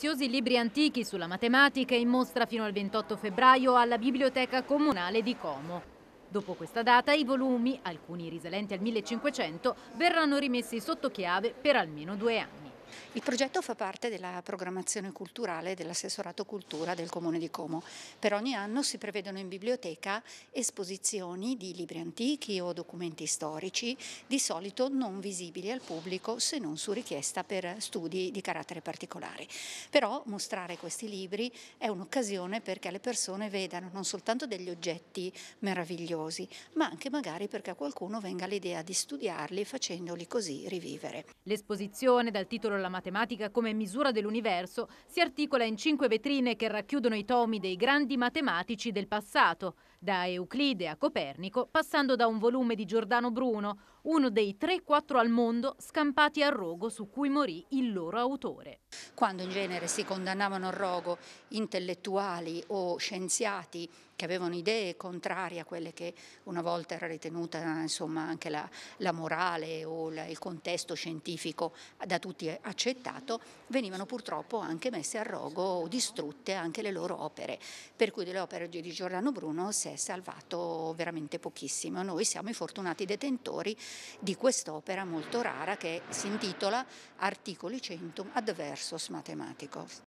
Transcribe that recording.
preziosi libri antichi sulla matematica in mostra fino al 28 febbraio alla Biblioteca Comunale di Como. Dopo questa data i volumi, alcuni risalenti al 1500, verranno rimessi sotto chiave per almeno due anni. Il progetto fa parte della programmazione culturale dell'assessorato cultura del Comune di Como. Per ogni anno si prevedono in biblioteca esposizioni di libri antichi o documenti storici, di solito non visibili al pubblico se non su richiesta per studi di carattere particolare. Però mostrare questi libri è un'occasione perché le persone vedano non soltanto degli oggetti meravigliosi, ma anche magari perché a qualcuno venga l'idea di studiarli facendoli così rivivere. L'esposizione dal titolo la matematica come misura dell'universo si articola in cinque vetrine che racchiudono i tomi dei grandi matematici del passato, da Euclide a Copernico, passando da un volume di Giordano Bruno, uno dei 3-4 al mondo scampati al rogo su cui morì il loro autore. Quando in genere si condannavano al rogo intellettuali o scienziati che avevano idee contrarie a quelle che una volta era ritenuta insomma, anche la, la morale o la, il contesto scientifico da tutti accettato, venivano purtroppo anche messe a rogo o distrutte anche le loro opere, per cui delle opere di Giordano Bruno si è salvato veramente pochissimo. Noi siamo i fortunati detentori di quest'opera molto rara che si intitola Articoli Centum Adversus Mathematicos.